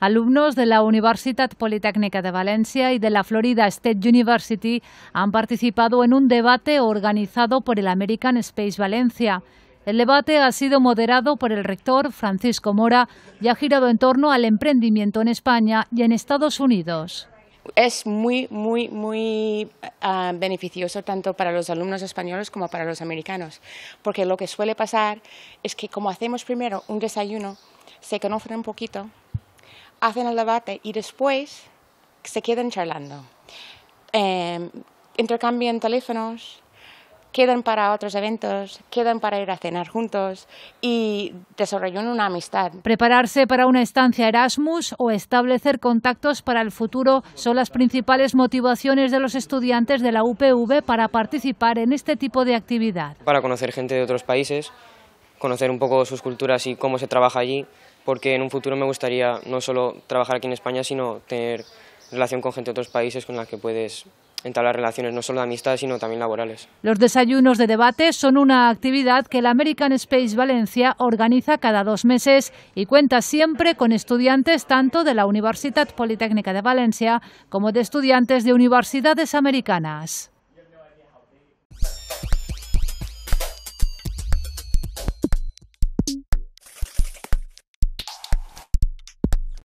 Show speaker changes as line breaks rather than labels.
Alumnos de la Universitat Politécnica de Valencia y de la Florida State University han participado en un debate organizado por el American Space Valencia. El debate ha sido moderado por el rector Francisco Mora y ha girado en torno al emprendimiento en España y en Estados Unidos es muy, muy, muy
ah, beneficioso tanto para los alumnos españoles como para los americanos, porque lo que suele pasar es que como hacemos primero un desayuno, se conocen un poquito hacen el debate y después se quedan charlando. Em, intercambian teléfonos, quedan para otros eventos, quedan para ir a cenar juntos y desarrollan una amistad.
Prepararse para una estancia Erasmus o establecer contactos para el futuro son las principales motivaciones de los estudiantes de la UPV para participar en este tipo de actividad.
Para conocer gente de otros países, conocer un poco sus culturas y cómo se trabaja allí porque en un futuro me gustaría no solo trabajar aquí en España, sino tener relación con gente de otros países con la que puedes entablar relaciones no solo de amistad, sino también laborales.
Los desayunos de debate son una actividad que la American Space Valencia organiza cada dos meses y cuenta siempre con estudiantes tanto de la Universidad Politécnica de Valencia como de estudiantes de universidades americanas.